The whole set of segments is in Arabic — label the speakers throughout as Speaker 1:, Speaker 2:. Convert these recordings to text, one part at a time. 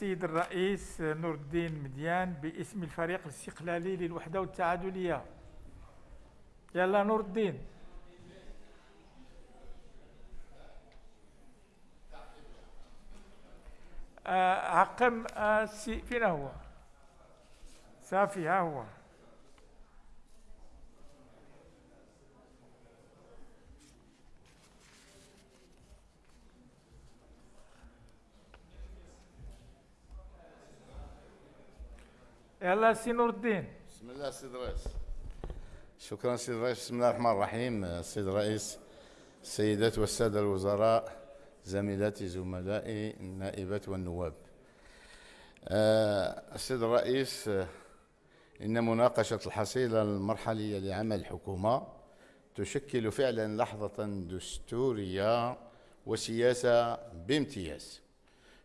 Speaker 1: السيد الرئيس نور الدين مديان باسم الفريق الاستقلالي للوحدة والتعادلية يلا نور الدين آه، عقم آه، فين هو صافي ها هو يلا سي نور الدين بسم الله سيد الرئيس شكرا سيد الرئيس بسم الله الرحمن الرحيم سيد الرئيس السيدات والسادة الوزراء زميلاتي زملائي النائبات والنواب السيد آه، الرئيس آه، إن مناقشة الحصيلة المرحلية لعمل الحكومة تشكل فعلا لحظة دستورية وسياسة بامتياز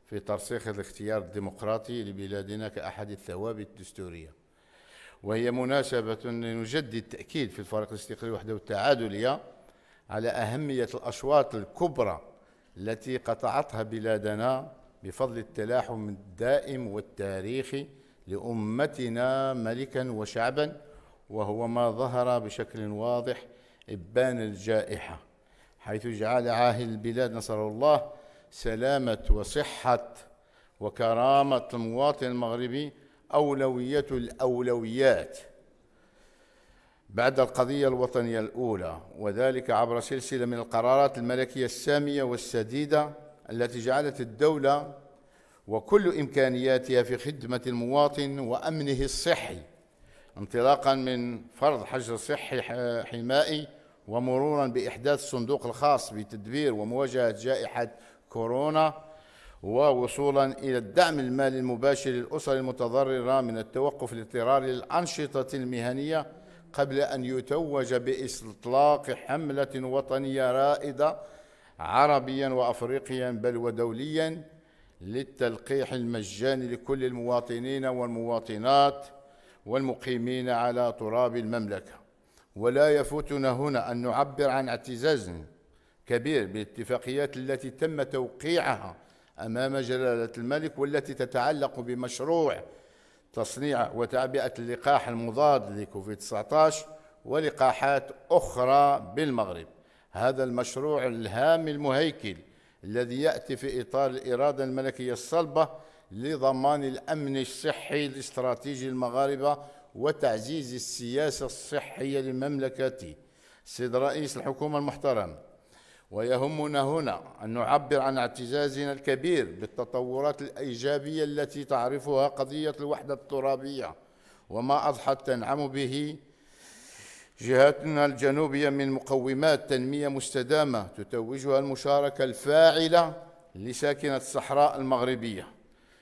Speaker 1: في ترسيخ الاختيار الديمقراطي لبلادنا كأحد الثوابت الدستورية وهي مناسبة لنجدد التأكيد في الفريق الاستقلالي الوحدة والتعادلية على أهمية الأشواط الكبرى التي قطعتها بلادنا بفضل التلاحم الدائم والتاريخي لأمتنا ملكا وشعبا وهو ما ظهر بشكل واضح إبان الجائحة حيث جعل عاهل البلاد نصر الله سلامة وصحة وكرامة المواطن المغربي أولوية الأولويات بعد القضية الوطنية الأولى وذلك عبر سلسلة من القرارات الملكية السامية والسديدة التي جعلت الدولة وكل إمكانياتها في خدمة المواطن وأمنه الصحي انطلاقا من فرض حجر صحي حمائي ومرورا بإحداث الصندوق الخاص بتدبير ومواجهة جائحة كورونا ووصولا إلى الدعم المالي المباشر للأسر المتضررة من التوقف الاضطراري للأنشطة المهنية قبل أن يتوج بإطلاق حملة وطنية رائدة عربيا وأفريقيا بل ودوليا للتلقيح المجاني لكل المواطنين والمواطنات والمقيمين على تراب المملكة ولا يفوتنا هنا أن نعبر عن اعتزازنا كبير بالاتفاقيات التي تم توقيعها أمام جلالة الملك والتي تتعلق بمشروع تصنيع وتعبئة اللقاح المضاد لكوفيد 19 ولقاحات أخرى بالمغرب هذا المشروع الهام المهيكل الذي يأتي في إطار الإرادة الملكية الصلبة لضمان الأمن الصحي الاستراتيجي المغاربة وتعزيز السياسة الصحية لمملكتي سيد رئيس الحكومة المحترم ويهمنا هنا أن نعبر عن اعتزازنا الكبير بالتطورات الإيجابية التي تعرفها قضية الوحدة الترابية وما أضحت تنعم به جهاتنا الجنوبية من مقومات تنمية مستدامة تتوجها المشاركة الفاعلة لساكنة الصحراء المغربية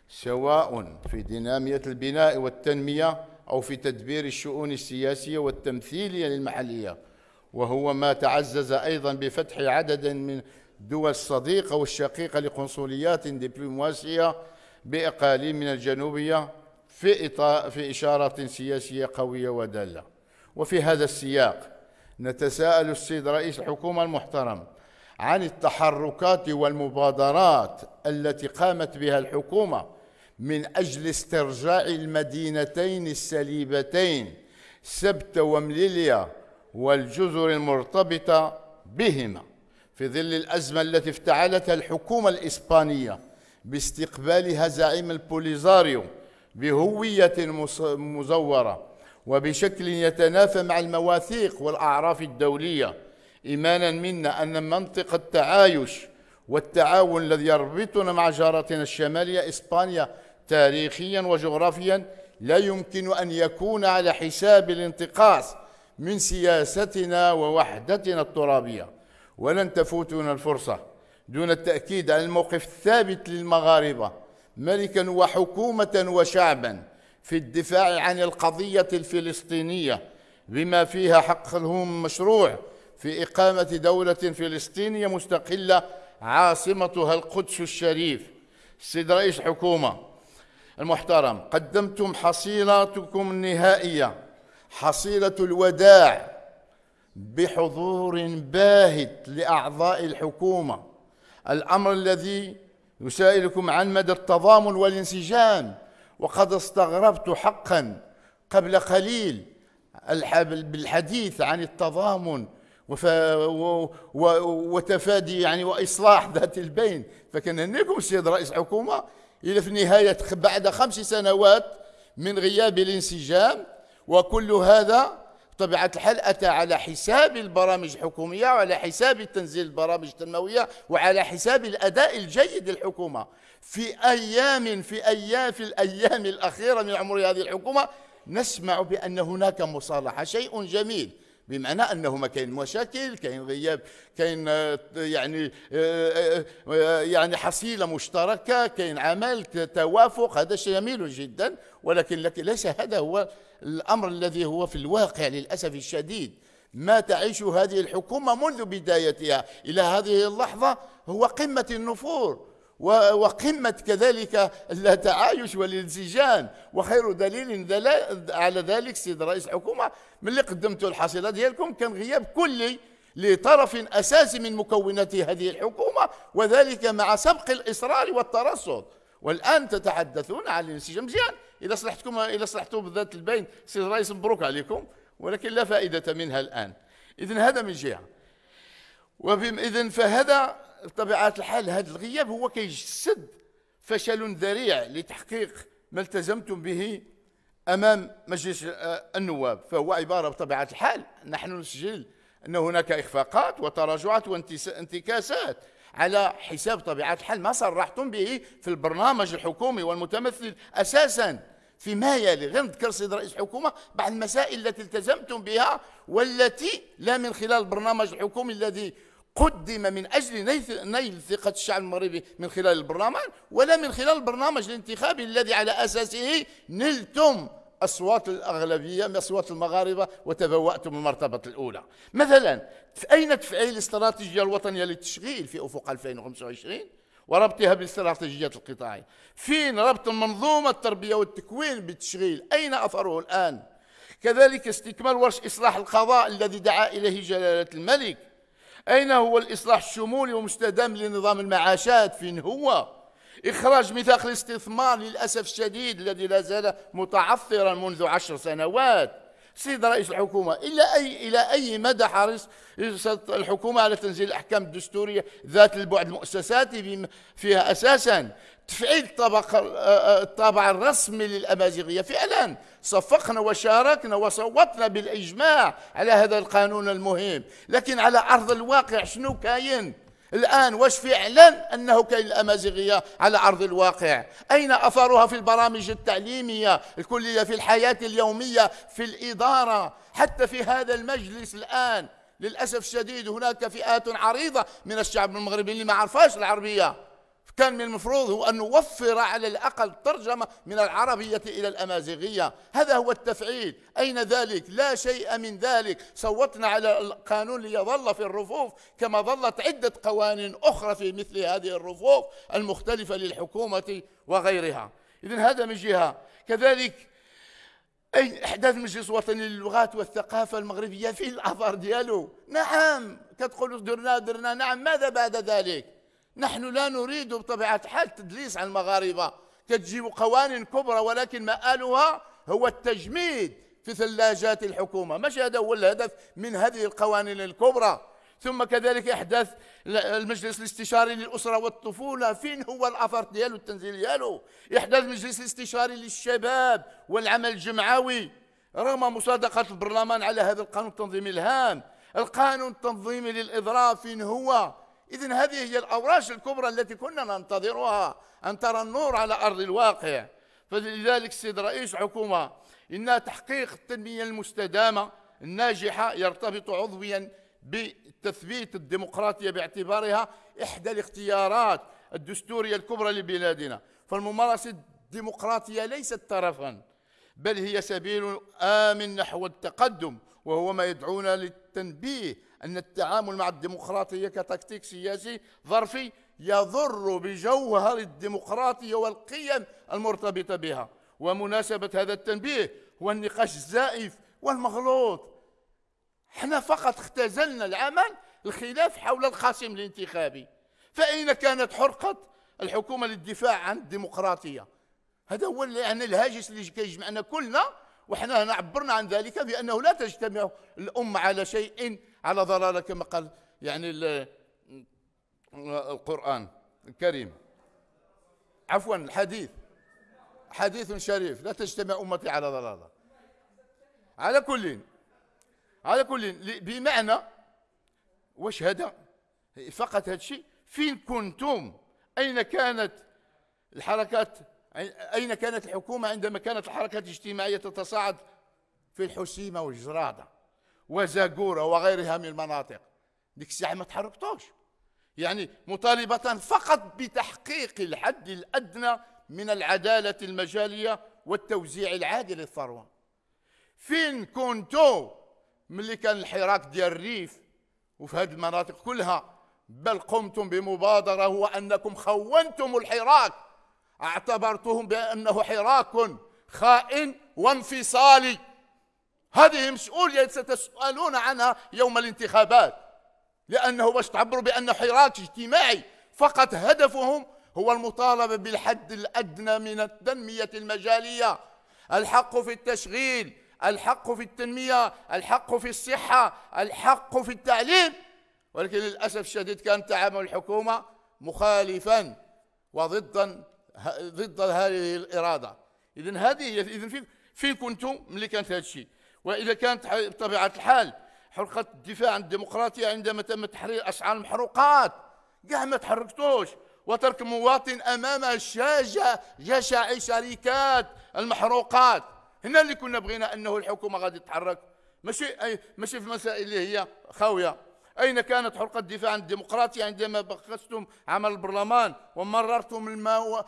Speaker 1: سواء في دينامية البناء والتنمية أو في تدبير الشؤون السياسية والتمثيلية للمحلية وهو ما تعزز أيضا بفتح عدد من دول الصديقة والشقيقة لقنصليات دبلوماسية بأقاليمنا الجنوبية في, في إشارة سياسية قوية ودالة وفي هذا السياق نتساءل السيد رئيس الحكومة المحترم عن التحركات والمبادرات التي قامت بها الحكومة من أجل استرجاع المدينتين السليبتين سبتة ومليليا والجزر المرتبطة بهما في ظل الأزمة التي افتعلتها الحكومة الإسبانية باستقبالها زعيم البوليزاريو بهوية مزورة وبشكل يتنافى مع المواثيق والأعراف الدولية إيمانا منا أن منطق التعايش والتعاون الذي يربطنا مع جارتنا الشمالية إسبانيا تاريخيا وجغرافيا لا يمكن أن يكون على حساب الانتقاص من سياستنا ووحدتنا الترابية ولن تفوتنا الفرصة دون التأكيد على الموقف الثابت للمغاربة ملكا وحكومة وشعبا في الدفاع عن القضية الفلسطينية بما فيها حقهم مشروع في إقامة دولة فلسطينية مستقلة عاصمتها القدس الشريف السيد رئيس حكومة المحترم قدمتم حصيلتكم النهائية حصيلة الوداع بحضور باهت لأعضاء الحكومة الأمر الذي يسائلكم عن مدى التضامن والانسجام وقد استغربت حقا قبل قليل بالحديث عن التضامن وف... و... و... وتفادي يعني واصلاح ذات البين فكان انكم السيد رئيس حكومه الى في نهايه بعد خمس سنوات من غياب الانسجام وكل هذا بطبيعة الحال أتى على حساب البرامج الحكومية وعلى حساب تنزيل البرامج التنموية وعلى حساب الأداء الجيد للحكومة في أيام في أيام في الأيام الأخيرة من عمر هذه الحكومة نسمع بأن هناك مصالحة شيء جميل بمعنى انه ما كاين مشاكل كاين غياب كاين آه، يعني آه، آه، يعني حصيله مشتركه كاين عمل توافق هذا شيء جميل جدا ولكن ليس هذا هو الامر الذي هو في الواقع للاسف الشديد ما تعيش هذه الحكومه منذ بدايتها الى هذه اللحظه هو قمه النفور وقمة كذلك التعايش والانسجام وخير دليل على ذلك سيد رئيس الحكومة من اللي قدمتوا الحصيلة ديالكم كان غياب كلي لطرف أساسي من مكونات هذه الحكومة وذلك مع سبق الإصرار والترصد والآن تتحدثون عن الانسجام مزيان إذا صلحتكم إذا صلحتوا بذات البين سيد الرئيس مبروك عليكم ولكن لا فائدة منها الآن إذن هذا من جهة وبم إذن فهذا بطبيعه الحال هذا الغياب هو كيجسد فشل ذريع لتحقيق ما التزمتم به امام مجلس آه، النواب فهو عباره بطبيعه الحال نحن نسجل ان هناك اخفاقات وتراجعات وانتكاسات على حساب طبيعه الحال ما صرحتم به في البرنامج الحكومي والمتمثل اساسا فيما يلي غير نذكر سيد رئيس الحكومه بعض المسائل التي التزمتم بها والتي لا من خلال البرنامج الحكومي الذي قدم من أجل نيل ثقة الشعب المغربي من خلال البرلمان ولا من خلال البرنامج الانتخابي الذي على أساسه نلتم أصوات الأغلبية من أصوات المغاربة وتبوأتم المرتبة الأولى مثلا أين تفعيل الاستراتيجية الوطنية للتشغيل في أفق 2025 وربطها بالاستراتيجيات القطاعية فين ربط المنظومة التربية والتكوين بالتشغيل أين أثره الآن كذلك استكمال ورش إصلاح القضاء الذي دعا إليه جلالة الملك أين هو الإصلاح الشمولي ومستدام لنظام المعاشات فين هو إخراج ميثاق الاستثمار للأسف الشديد الذي لا زال متعثرا منذ عشر سنوات سيد رئيس الحكومة إلى أي إلى أي مدى حرص الحكومة على تنزيل الأحكام الدستورية ذات البعد المؤسساتي فيها أساسا تفعيل الطبق الطابع آه، الرسمي للأمازيغية فعلا صفقنا وشاركنا وصوتنا بالإجماع على هذا القانون المهم لكن على أرض الواقع شنو كاين الآن واش فعلا أنه كاين الأمازيغية على أرض الواقع أين أثرها في البرامج التعليمية الكلية في الحياة اليومية في الإدارة حتى في هذا المجلس الآن للأسف الشديد هناك فئات عريضة من الشعب المغربي اللي ما عرفاش العربية كان من المفروض هو أن نوفر على الأقل ترجمة من العربية إلى الأمازيغية هذا هو التفعيل أين ذلك لا شيء من ذلك صوتنا على القانون ليظل في الرفوف كما ظلت عدة قوانين أخرى في مثل هذه الرفوف المختلفة للحكومة وغيرها إذا هذا من جهة كذلك أي أحداث مجلس وطني للغات والثقافة المغربية في الأثر ديالو نعم كتقولوا درنا درنا نعم ماذا بعد ذلك نحن لا نريد بطبيعة حال تدليس على المغاربة كتجيب قوانين كبرى ولكن مآلها هو التجميد في ثلاجات الحكومة مش هذا هو الهدف من هذه القوانين الكبرى ثم كذلك احداث المجلس الاستشاري للاسره والطفوله فين هو الاثر ديالو التنزيل ديالو احداث المجلس الاستشاري للشباب والعمل الجمعوي رغم مصادقه البرلمان على هذا القانون التنظيمي الهام القانون التنظيمي للاضراب فين هو إذا هذه هي الأوراش الكبرى التي كنا ننتظرها أن ترى النور على أرض الواقع فلذلك السيد رئيس حكومة إن تحقيق التنمية المستدامة الناجحة يرتبط عضويا بتثبيت الديمقراطية باعتبارها إحدى الاختيارات الدستورية الكبرى لبلادنا فالممارسة الديمقراطية ليست طرفا بل هي سبيل آمن نحو التقدم وهو ما يدعونا للتنبيه أن التعامل مع الديمقراطية كتكتيك سياسي ظرفي يضر بجوهر الديمقراطية والقيم المرتبطة بها ومناسبة هذا التنبيه هو النقاش الزائف والمغلوط احنا فقط اختزلنا العمل الخلاف حول القاسم الانتخابي فأين كانت حرقة الحكومة للدفاع عن الديمقراطية هذا هو يعني الهاجس اللي كيجمعنا كلنا وحنا هنا عبرنا عن ذلك بأنه لا تجتمع الام على شيء على ضلالة كما قال يعني القرآن الكريم عفوا الحديث حديث شريف لا تجتمع أمتي على ضلالة على كل على كل بمعنى واش هذا فقط هذا الشيء فين كنتم أين كانت الحركات أين كانت الحكومة عندما كانت الحركة الاجتماعية تتصاعد في الحسيمة والجرادة وزاقورة وغيرها من المناطق ديك الساعة ما تحركتوش يعني مطالبة فقط بتحقيق الحد الأدنى من العدالة المجالية والتوزيع العادل للثروة فين كنتو ملي كان الحراك ديال الريف وفي هذه المناطق كلها بل قمتم بمبادرة هو أنكم خونتم الحراك اعتبرتهم بأنه حراك خائن وانفصالي هذه مسؤولية ستسألون عنها يوم الانتخابات لأنه باش تعبروا بأنه حراك اجتماعي فقط هدفهم هو المطالبة بالحد الأدنى من التنمية المجالية الحق في التشغيل الحق في التنمية الحق في الصحة الحق في التعليم ولكن للأسف الشديد كان تعامل الحكومة مخالفا وضدا ضد هذه الاراده اذا هذه هي اذا فين فين كنتم ملي كانت هذا الشيء واذا كانت بطبيعه الحال حرقه الدفاع عن الديمقراطيه عندما تم تحرير اسعار المحروقات كاع ما تحركتوش وترك مواطن امام الشاجة جشع شركات المحروقات هنا اللي كنا بغينا انه الحكومه غادي تتحرك ماشي ماشي في مسائل اللي هي خاويه أين كانت حرقة الدفاع عن الديمقراطية عندما بخستم عمل البرلمان ومررتم الماء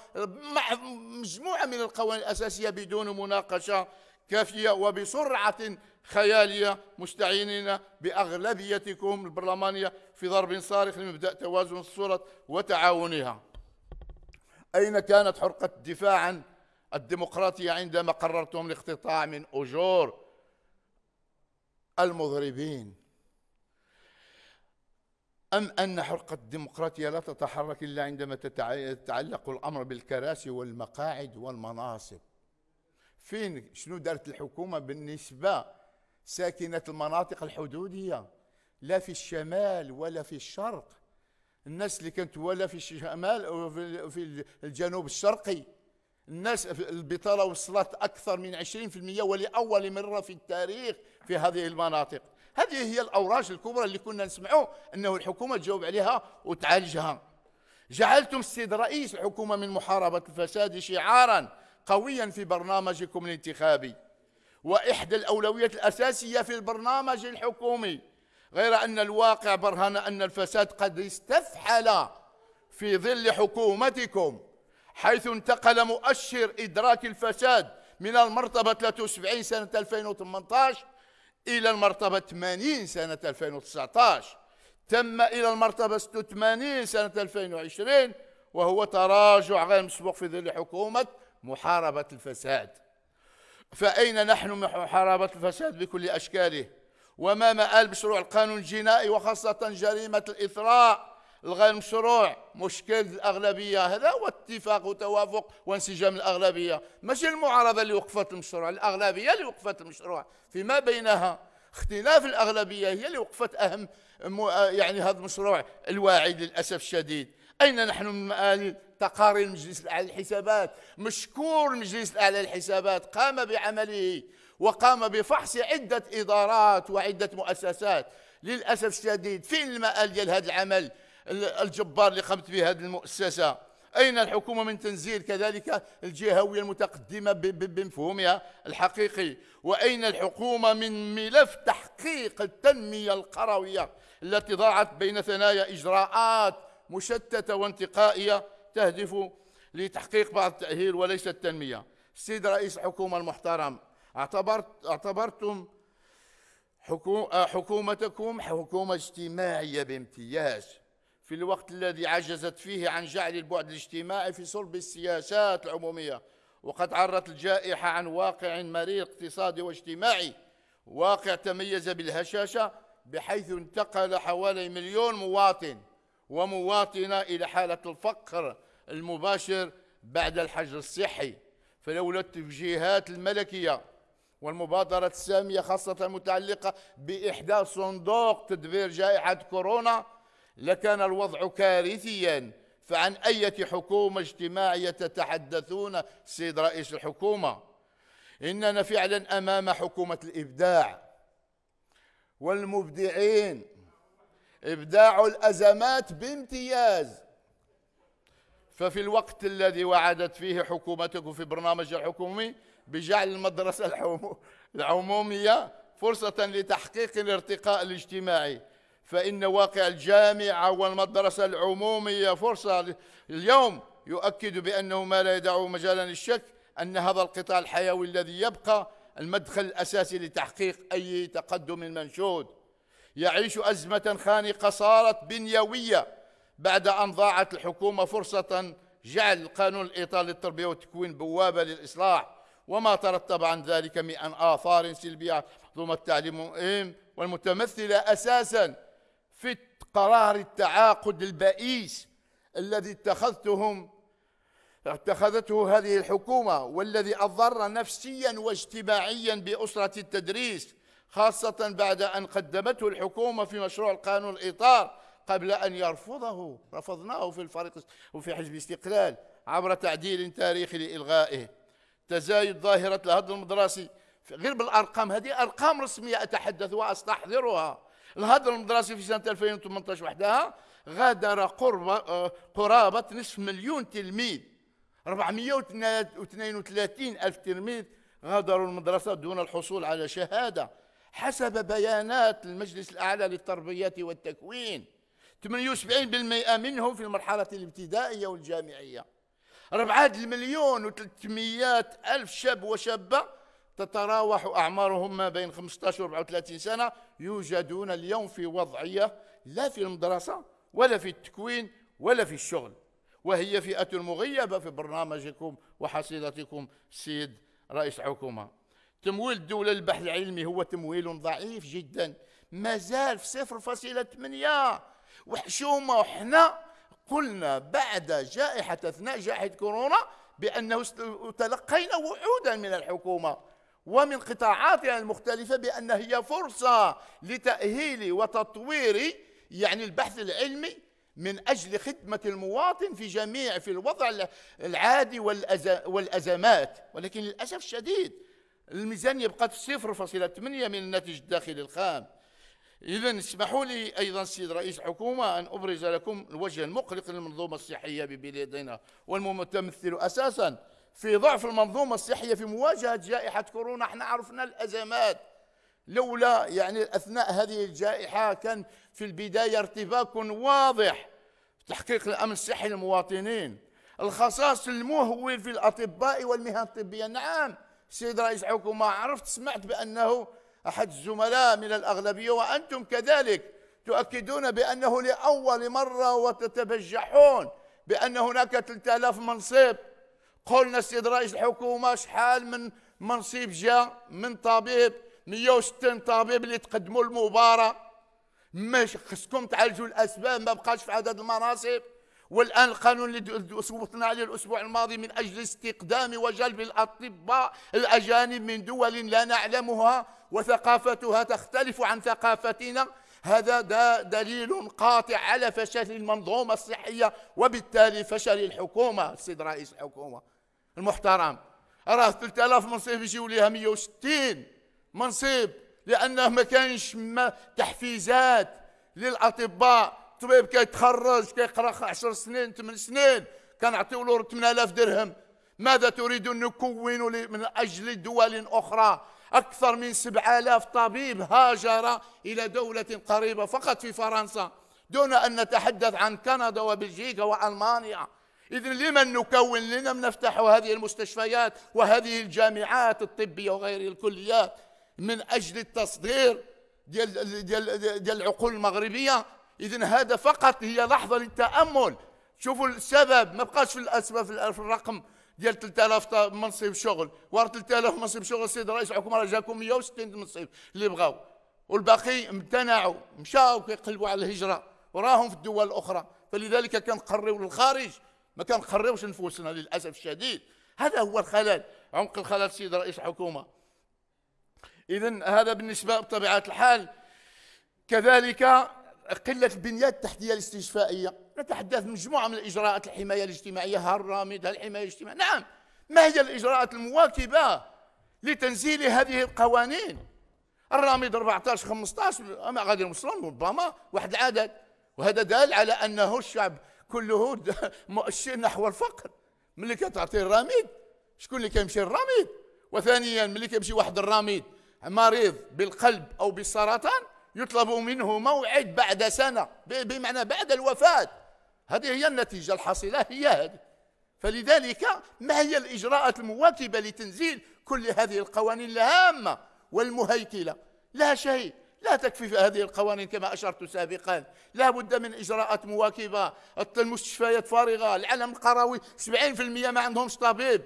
Speaker 1: مع مجموعة من القوانين الأساسية بدون مناقشة كافية وبسرعة خيالية مستعينين بأغلبيتكم البرلمانية في ضرب صارخ لمبدأ توازن الصورة وتعاونها أين كانت حرقة الدفاع عن الديمقراطية عندما قررتم الاقتطاع من أجور المضربين أم أن حرقة الديمقراطية لا تتحرك إلا عندما تتعلق الأمر بالكراسي والمقاعد والمناصب فين شنو دارت الحكومة بالنسبة ساكنة المناطق الحدودية لا في الشمال ولا في الشرق الناس اللي كانت ولا في الشمال أو في الجنوب الشرقي الناس البطالة وصلت أكثر من 20% ولأول مرة في التاريخ في هذه المناطق هذه هي الأوراش الكبرى اللي كنا نسمعوا أنه الحكومة تجاوب عليها وتعالجها جعلتم السيد رئيس الحكومة من محاربة الفساد شعارا قويا في برنامجكم الانتخابي وإحدى الأولويات الأساسية في البرنامج الحكومي غير أن الواقع برهن أن الفساد قد استفحل في ظل حكومتكم حيث انتقل مؤشر إدراك الفساد من المرتبة 73 سنة 2018 إلى المرتبة 80 سنة 2019 تم إلى المرتبة 86 سنة 2020 وهو تراجع غير مسبوق في ظل حكومة محاربة الفساد فأين نحن من محاربة الفساد بكل أشكاله وما مآل مشروع القانون الجنائي وخاصة جريمة الإثراء الغير مشروع مشكل الاغلبيه هذا هو اتفاق وتوافق وانسجام الاغلبيه ماشي المعارضه اللي وقفت المشروع الاغلبيه اللي وقفت المشروع فيما بينها اختلاف الاغلبيه هي اللي وقفت اهم يعني هذا المشروع الواعد للاسف الشديد اين نحن من مآل تقارير المجلس الاعلى للحسابات مشكور المجلس الاعلى للحسابات قام بعمله وقام بفحص عده ادارات وعده مؤسسات للاسف الشديد فين المآل ديال هذا العمل الجبار اللي قامت به هذه المؤسسة أين الحكومة من تنزيل كذلك الجهوية المتقدمة بمفهومها الحقيقي وأين الحكومة من ملف تحقيق التنمية القروية التي ضاعت بين ثنايا إجراءات مشتتة وانتقائية تهدف لتحقيق بعض التأهيل وليس التنمية السيد رئيس الحكومة المحترم اعتبرت اعتبرتم حكومتكم حكومة اجتماعية بامتياز في الوقت الذي عجزت فيه عن جعل البعد الاجتماعي في صلب السياسات العمومية وقد عرت الجائحة عن واقع مرير اقتصادي واجتماعي واقع تميز بالهشاشة بحيث انتقل حوالي مليون مواطن ومواطنة إلى حالة الفقر المباشر بعد الحجر الصحي فلولا التوجيهات الملكية والمبادرة السامية خاصة المتعلقة بإحداث صندوق تدبير جائحة كورونا لكان الوضع كارثيا فعن أية حكومة اجتماعية تتحدثون سيد رئيس الحكومة إننا فعلا أمام حكومة الإبداع والمبدعين إبداع الأزمات بامتياز ففي الوقت الذي وعدت فيه حكومتكم في برنامجها الحكومي بجعل المدرسة العمومية فرصة لتحقيق الارتقاء الاجتماعي فإن واقع الجامعة والمدرسة العمومية فرصة اليوم يؤكد بأنه ما لا يدع مجالا للشك أن هذا القطاع الحيوي الذي يبقى المدخل الأساسي لتحقيق أي تقدم منشود يعيش أزمة خانقة صارت بنيوية بعد أن ضاعت الحكومة فرصة جعل القانون الإطار للتربية والتكوين بوابة للإصلاح وما ترتب عن ذلك من آثار سلبية منظومة التعليم والمتمثلة أساساً في قرار التعاقد البئيس الذي اتخذتهم اتخذته هذه الحكومة والذي أضر نفسيا واجتماعيا بأسرة التدريس خاصة بعد أن قدمته الحكومة في مشروع القانون الإطار قبل أن يرفضه رفضناه في الفريق وفي حزب الاستقلال عبر تعديل تاريخي لإلغائه تزايد ظاهرة الهدم المدرسي غير بالأرقام هذه أرقام رسمية أتحدث وأستحضرها الهدر المدرسي في سنة 2018 وحدها غادر قرب آه، قرابة نصف مليون تلميذ 432 ألف تلميذ غادروا المدرسة دون الحصول على شهادة حسب بيانات المجلس الأعلى للتربية والتكوين 78% منهم في المرحلة الابتدائية والجامعية ربعات المليون و300 ألف شاب وشابة تتراوح أعمارهم ما بين 15 و 34 سنة يوجدون اليوم في وضعية لا في المدرسة ولا في التكوين ولا في الشغل وهي فئة مغيبة في برنامجكم وحصيلتكم سيد رئيس الحكومة تمويل الدولة للبحث العلمي هو تمويل ضعيف جدا مازال في صفر فاصلة ثمانية وحشومة وحنا قلنا بعد جائحة أثناء جائحة كورونا بأنه تلقينا وعودا من الحكومة ومن قطاعاتها المختلفة بأن هي فرصة لتأهيل وتطوير يعني البحث العلمي من أجل خدمة المواطن في جميع في الوضع العادي والأزمات ولكن للأسف الشديد الميزانية بقت 0.8 من الناتج الداخلي الخام إذا اسمحوا لي أيضا سيد رئيس الحكومة أن أبرز لكم الوجه المقلق للمنظومة الصحية ببلادنا والمتمثل أساسا في ضعف المنظومة الصحية في مواجهة جائحة كورونا احنا عرفنا الأزمات لولا يعني أثناء هذه الجائحة كان في البداية ارتباك واضح تحقيق الأمن الصحي للمواطنين الخصاص المهول في الأطباء والمهن الطبية نعم سيد رئيس الحكومة عرفت سمعت بأنه أحد الزملاء من الأغلبية وأنتم كذلك تؤكدون بأنه لأول مرة وتتبجحون بأن هناك 3000 منصب قلنا السيد رئيس الحكومه شحال من منصيب جا من طبيب 160 طبيب اللي تقدموا المباراه ماشي خصكم تعالجوا الاسباب ما بقاش في عدد المناصب والان القانون اللي صوتنا عليه الاسبوع الماضي من اجل استقدام وجلب الاطباء الاجانب من دول لا نعلمها وثقافتها تختلف عن ثقافتنا هذا دا دليل قاطع على فشل المنظومه الصحيه وبالتالي فشل الحكومه السيد رئيس الحكومه المحترم راه 3000 منصب يجيو ليها 160 منصب لانه ما كانش ما تحفيزات للاطباء طبيب كيتخرج كيقرا 10 سنين 8 سنين كنعطيو له 8000 درهم ماذا تريد ان نكون من اجل دول اخرى اكثر من 7000 طبيب هاجر الى دوله قريبه فقط في فرنسا دون ان نتحدث عن كندا وبلجيكا والمانيا إذن لمن نكون لنا نفتح هذه المستشفيات وهذه الجامعات الطبية وغير الكليات من أجل التصدير ديال, ديال, ديال العقول المغربية إذن هذا فقط هي لحظة للتأمل شوفوا السبب ما بقاش في الأسباب في الرقم ديال 3000 منصب شغل و 3000 منصب شغل السيد رئيس الحكومه راه جاكم 160 منصب اللي بغاو والباقي امتنعوا مشاو كيقلبوا على الهجره وراهم في الدول الاخرى فلذلك كنقريو للخارج ما كنقريوش نفوسنا للاسف الشديد هذا هو الخلل عمق الخلل سيد رئيس الحكومه اذا هذا بالنسبه بطبيعه الحال كذلك قله البنيه التحتيه الاستشفائيه نتحدث مجموعه من الاجراءات الحمايه الاجتماعيه هالرامد الحمايه الاجتماعيه نعم ما هي الاجراءات المواكبه لتنزيل هذه القوانين الرامد 14 15 ما غادي نوصلهم ربما واحد العدد وهذا دال على انه الشعب كله مؤشر نحو الفقر ملي كتعطي الرميد شكون اللي كيمشي للرميد وثانيا ملي كيمشي واحد الرميد مريض بالقلب او بالسرطان يطلب منه موعد بعد سنه بمعنى بعد الوفاه هذه هي النتيجه الحاصله هي هذه فلذلك ما هي الاجراءات المواكبه لتنزيل كل هذه القوانين الهامه والمهيكله لا شيء لا تكفي هذه القوانين كما أشرت سابقا لا بد من إجراءات مواكبة المستشفيات فارغة العلم القروي 70% ما عندهمش طبيب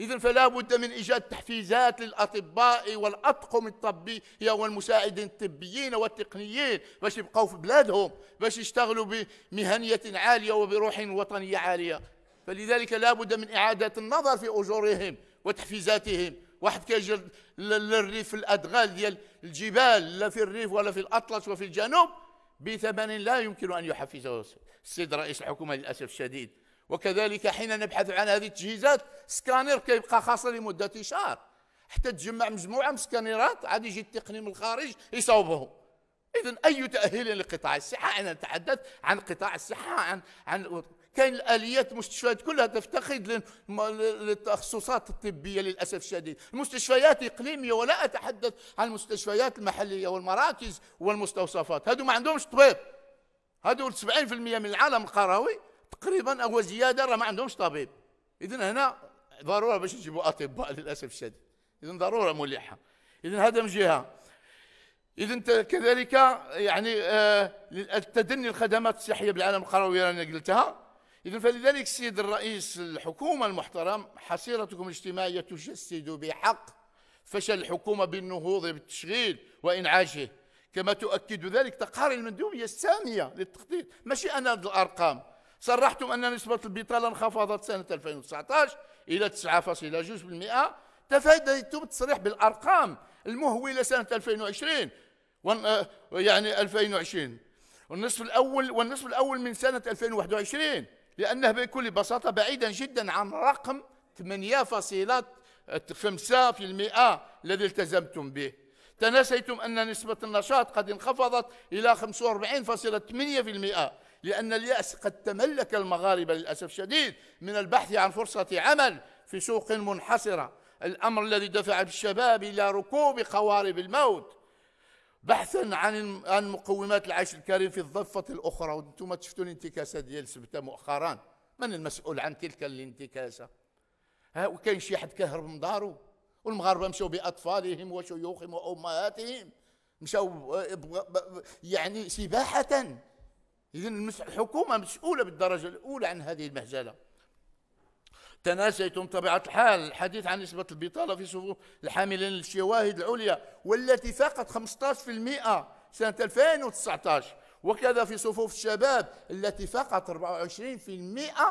Speaker 1: إذا فلا بد من إيجاد تحفيزات للأطباء والأطقم الطبية والمساعدين الطبيين والتقنيين باش يبقوا في بلادهم باش يشتغلوا بمهنية عالية وبروح وطنية عالية فلذلك لا بد من إعادة النظر في أجورهم وتحفيزاتهم واحد كيجر للريف الادغال ديال الجبال لا في الريف ولا في الأطلس وفي الجنوب بثمن لا يمكن أن يحفزه السيد رئيس الحكومة للأسف الشديد وكذلك حين نبحث عن هذه التجهيزات سكانر كيبقى خاصة لمدة شهر حتى تجمع مجموعة من سكانيرات عاد يجي التقني من الخارج يصوبهم إذا أي تأهيل لقطاع الصحة أنا أتحدث عن قطاع الصحة عن عن كاين الاليات المستشفيات كلها تفتقد للتخصصات الطبيه للاسف الشديد المستشفيات اقليميه ولا اتحدث عن المستشفيات المحليه والمراكز والمستوصفات هادو ما عندهمش طبيب هادو 70% من العالم القروي تقريبا او زياده راه ما عندهمش طبيب اذا هنا ضروره باش يجيبوا اطباء للاسف الشديد اذا ضروره ملحه اذا هذا من جهه اذا كذلك يعني آه الخدمات الصحيه بالعالم القروي انا قلتها إذا فلذلك سيد الرئيس الحكومة المحترم حصيرتكم الاجتماعية تجسد بحق فشل الحكومة بالنهوض بالتشغيل وإنعاشه كما تؤكد ذلك تقارير المندوبية السامية للتخطيط ماشي أنا الأرقام صرحتم أن نسبة البطالة انخفضت سنة 2019 إلى 9.2% تفاديتم التصريح بالأرقام المهولة سنة 2020 ويعني آه، يعني 2020 والنصف الأول والنصف الأول من سنة 2021 لأنه بكل بساطة بعيدا جدا عن رقم 8.5% الذي التزمتم به تناسيتم أن نسبة النشاط قد انخفضت إلى 45.8% لأن اليأس قد تملك المغاربة للأسف الشديد من البحث عن فرصة عمل في سوق منحصرة الأمر الذي دفع الشباب إلى ركوب قوارب الموت بحثا عن عن مقومات العيش الكريم في الضفه الاخرى وانتم شفتوا الانتكاسه ديال سبته مؤخرا من المسؤول عن تلك الانتكاسه ها وكاين شي حد كهرب من دارو والمغاربه مشاو باطفالهم وشيوخهم وامهاتهم مشاو آه، يعني سباحه اذا الحكومه مسؤوله بالدرجه الاولى عن هذه المهزله تناسيتم طبيعة الحال الحديث عن نسبة البطالة في صفوف الحاملين للشواهد العليا والتي فاقت 15% سنة 2019 وكذا في صفوف الشباب التي فاقت 24%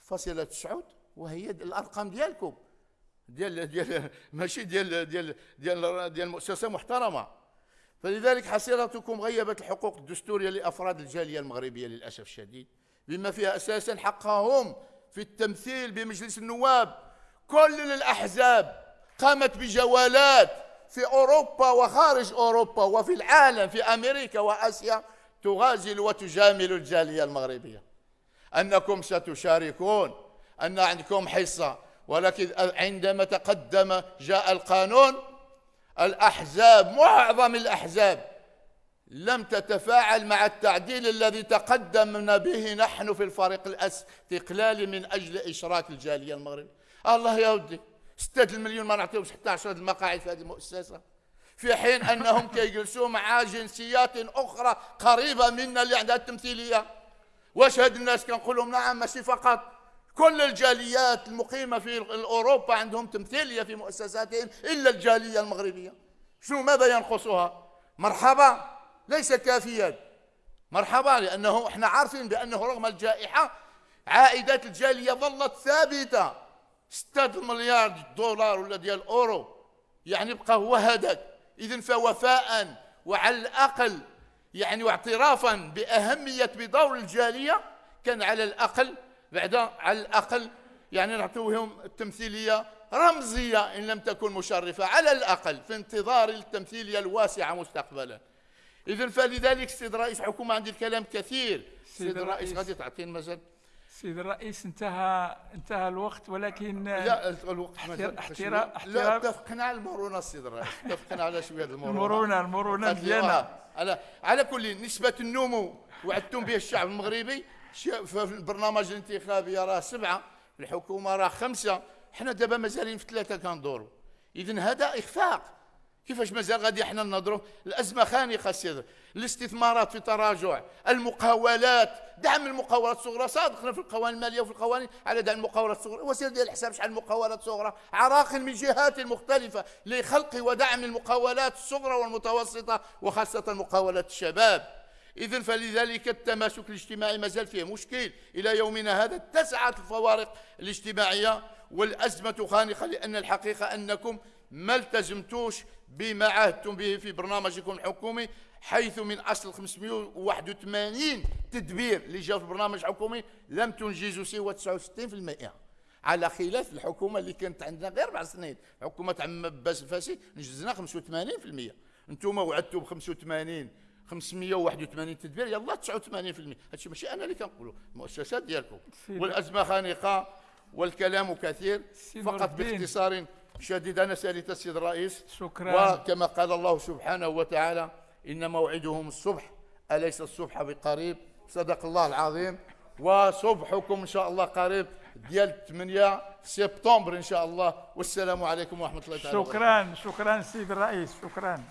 Speaker 1: فاصلة تسعود وهي الأرقام ديالكم ديال ديال ماشي ديال ديال ديال ديال مؤسسة محترمة فلذلك حصيلتكم غيبت الحقوق الدستورية لأفراد الجالية المغربية للأسف الشديد بما فيها أساسا حقهم في التمثيل بمجلس النواب كل الأحزاب قامت بجولات في أوروبا وخارج أوروبا وفي العالم في أمريكا وآسيا تغازل وتجامل الجالية المغربية أنكم ستشاركون أن عندكم حصة ولكن عندما تقدم جاء القانون الأحزاب معظم الأحزاب لم تتفاعل مع التعديل الذي تقدمنا به نحن في الفريق الاستقلالي من اجل اشراك الجاليه المغربيه الله يا ودي 6 مليون ما نعطيهمش حتى 10 المقاعد في هذه المؤسسه في حين انهم كيجلسوا مع جنسيات اخرى قريبه منا اللي عندها التمثيليه واش هاد الناس كنقول لهم نعم ماشي فقط كل الجاليات المقيمه في اوروبا عندهم تمثيليه في مؤسساتهم الا الجاليه المغربيه شنو ماذا ينقصها مرحبا ليس كافيا مرحبا لأنه احنا عارفين بأنه رغم الجائحة عائدات الجالية ظلت ثابتة 6 مليار دولار ولا ديال أورو يعني بقى هو هذاك إذا فوفاء وعلى الأقل يعني واعترافا بأهمية بدور الجالية كان على الأقل بعد على الأقل يعني نعطيوهم التمثيلية رمزية إن لم تكن مشرفة على الأقل في انتظار التمثيلية الواسعة مستقبلا اذا فلذلك السيد الرئيس حكومه عندي الكلام كثير السيد الرئيس غادي تعطي المجال السيد الرئيس انتهى انتهى الوقت ولكن لا آه، الوقت احترام احترام لا اتفقنا على المرونه السيد الرئيس اتفقنا على شويه المرونه المرونه المرونه ديالنا على على كل نسبه النمو وعدتم به الشعب المغربي في البرنامج الانتخابي راه سبعه الحكومه راه خمسه حنا دابا مازالين في ثلاثه كندوروا اذا هذا اخفاق كيفاش مازال غادي احنا نهضروا الازمه خانقه السيد الاستثمارات في تراجع المقاولات دعم المقاولات الصغرى صادقنا في القوانين الماليه وفي القوانين على دعم المقاولات الصغرى وسير ديال الحساب شحال المقاولات الصغرى عراقل من جهات مختلفه لخلق ودعم المقاولات الصغرى والمتوسطه وخاصه مقاولات الشباب إذا فلذلك التماسك الاجتماعي مازال فيه مشكل إلى يومنا هذا اتسعت الفوارق الاجتماعية والأزمة خانقة لأن الحقيقة أنكم ما التزمتوش بما عهدتم به في برنامجكم الحكومي حيث من أصل 581 تدبير اللي جاء في البرنامج الحكومي لم تنجزوا سوى 69% على خلاف الحكومة اللي كانت عندنا غير أربع سنين حكومة عم عباس الفاسي نجزنا 85% انتم وعدتوا ب 85 581 تدبير يلا 89% هادشي ماشي انا اللي كنقولوا المؤسسات ديالكم والازمه خانقه والكلام كثير فقط باختصار شديد أنا سألت السيد الرئيس شكرا وكما قال الله سبحانه وتعالى إن موعدهم الصبح أليس الصبح بقريب صدق الله العظيم وصبحكم إن شاء الله قريب ديال 8 سبتمبر إن شاء الله والسلام عليكم ورحمة الله تعالى شكرا شكرا سيد الرئيس شكرا